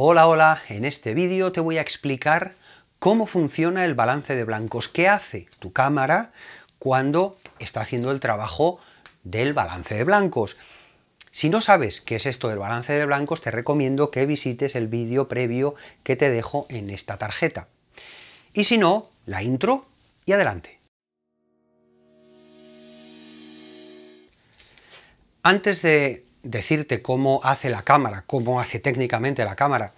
Hola, hola, en este vídeo te voy a explicar cómo funciona el balance de blancos, qué hace tu cámara cuando está haciendo el trabajo del balance de blancos. Si no sabes qué es esto del balance de blancos, te recomiendo que visites el vídeo previo que te dejo en esta tarjeta. Y si no, la intro y adelante. Antes de decirte cómo hace la cámara, cómo hace técnicamente la cámara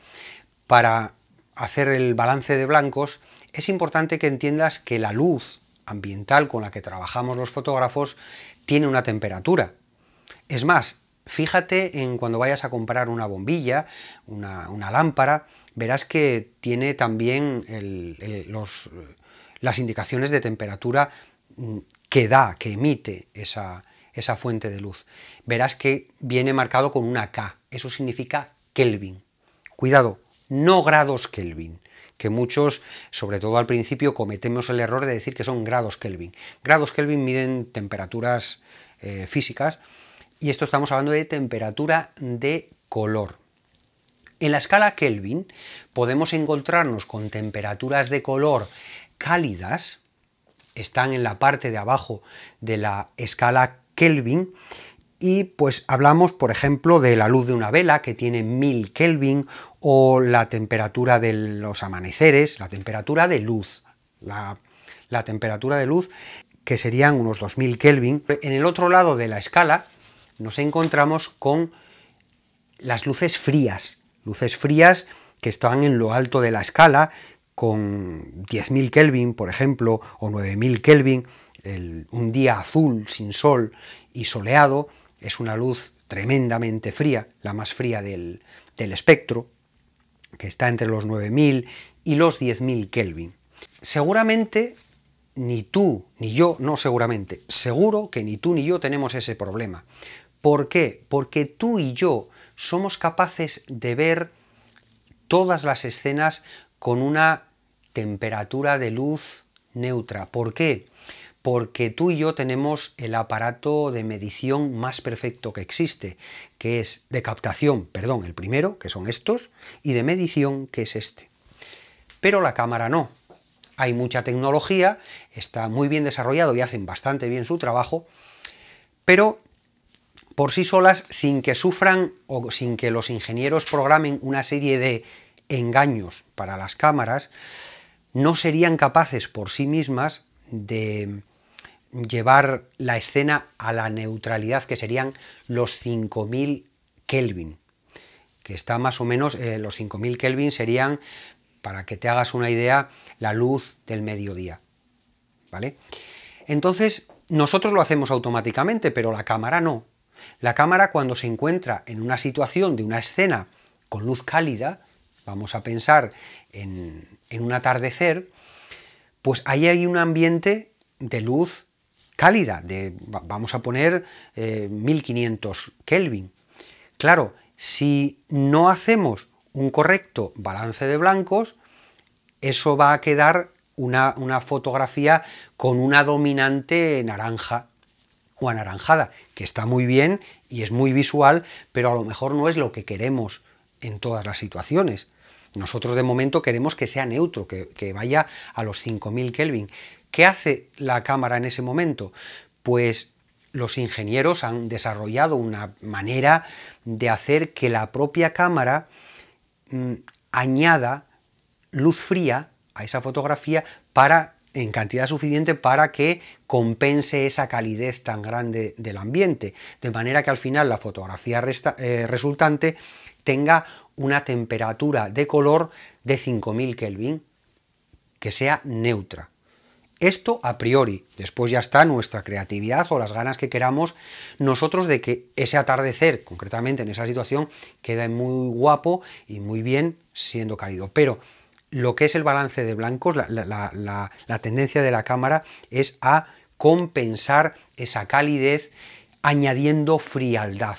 para hacer el balance de blancos, es importante que entiendas que la luz ambiental con la que trabajamos los fotógrafos tiene una temperatura. Es más, fíjate en cuando vayas a comprar una bombilla, una, lámpara, verás que tiene también las indicaciones de temperatura mm, que da, que emite esa, esa fuente de luz. Verás que viene marcado con una K, eso significa Kelvin. Cuidado, no grados Kelvin, que muchos, sobre todo al principio, cometemos el error de decir que son grados Kelvin. Grados Kelvin miden temperaturas eh, físicas y esto estamos hablando de temperatura de color. En la escala Kelvin podemos encontrarnos con temperaturas de color cálidas, están en la parte de abajo de la escala Kelvin. Y pues hablamos, por ejemplo, de la luz de una vela que tiene 1000 Kelvin o la temperatura de los amaneceres, la temperatura de luz, la, temperatura de luz que serían unos 2000 Kelvin. En el otro lado de la escala nos encontramos con las luces frías, luces frías que están en lo alto de la escala con 10.000 Kelvin, por ejemplo, o 9.000 Kelvin, un día azul, sin sol y soleado, es una luz tremendamente fría, la más fría del, del espectro, que está entre los 9.000 y los 10.000 Kelvin. Seguramente ni tú ni yo, no seguramente, seguro que ni tú ni yo tenemos ese problema. ¿Por qué? Porque tú y yo somos capaces de ver todas las escenas con una temperatura de luz neutra. ¿Por qué? porque tú y yo tenemos el aparato de medición más perfecto que existe, que es de captación, perdón, el primero, que son estos, y de medición, que es este. Pero la cámara no. Hay mucha tecnología, está muy bien desarrollado y hacen bastante bien su trabajo, pero por sí solas, sin que sufran o sin que los ingenieros programen una serie de engaños para las cámaras, no serían capaces por sí mismas de llevar la escena a la neutralidad, que serían los 5000 Kelvin, que está más o menos, eh, los 5000 Kelvin serían, para que te hagas una idea, la luz del mediodía. ¿Vale? Entonces, nosotros lo hacemos automáticamente, pero la cámara no. La cámara cuando se encuentra en una situación de una escena con luz cálida, vamos a pensar en, en un atardecer, pues ahí hay un ambiente de luz cálida, de, vamos a poner 1500 eh, Kelvin. Claro, si no hacemos un correcto balance de blancos, eso va a quedar una, fotografía con una dominante naranja o anaranjada, que está muy bien y es muy visual, pero a lo mejor no es lo que queremos en todas las situaciones. Nosotros de momento queremos que sea neutro, que, que vaya a los 5000 Kelvin. ¿Qué hace la cámara en ese momento? Pues los ingenieros han desarrollado una manera de hacer que la propia cámara mm, añada luz fría a esa fotografía para en cantidad suficiente para que compense esa calidez tan grande del ambiente, de manera que al final la fotografía eh, resultante tenga una temperatura de color de 5000 Kelvin, que sea neutra. Esto a priori, después ya está nuestra creatividad o las ganas que queramos nosotros de que ese atardecer, concretamente en esa situación, quede muy guapo y muy bien siendo cálido. Pero lo que es el balance de blancos, la, la tendencia de la cámara es a compensar esa calidez añadiendo frialdad.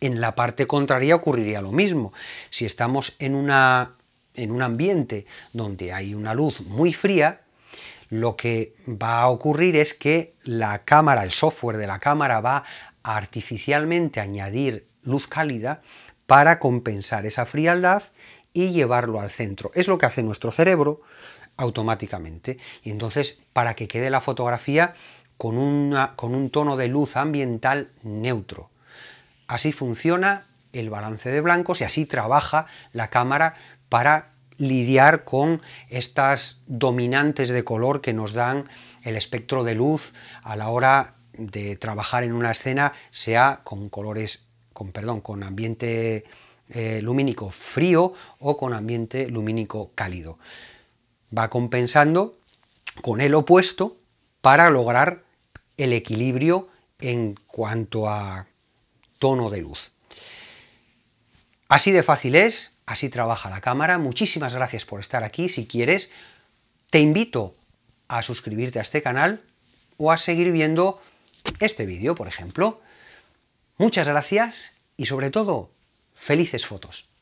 En la parte contraria ocurriría lo mismo. Si estamos en, una, en un ambiente donde hay una luz muy fría, lo que va a ocurrir es que la cámara, el software de la cámara va a artificialmente añadir luz cálida para compensar esa frialdad y llevarlo al centro. Es lo que hace nuestro cerebro automáticamente. Y entonces, para que quede la fotografía con, con un tono de luz ambiental neutro. Así funciona el balance de blancos y así trabaja la cámara para lidiar con estas dominantes de color que nos dan el espectro de luz a la hora de trabajar en una escena, sea con colores, con perdón, con ambiente eh, lumínico frío o con ambiente lumínico cálido. Va compensando con el opuesto para lograr el equilibrio en cuanto a tono de luz. Así de fácil es, así trabaja la cámara. Muchísimas gracias por estar aquí. Si quieres, te invito a suscribirte a este canal o a seguir viendo este vídeo, por ejemplo. Muchas gracias y sobre todo, felices fotos.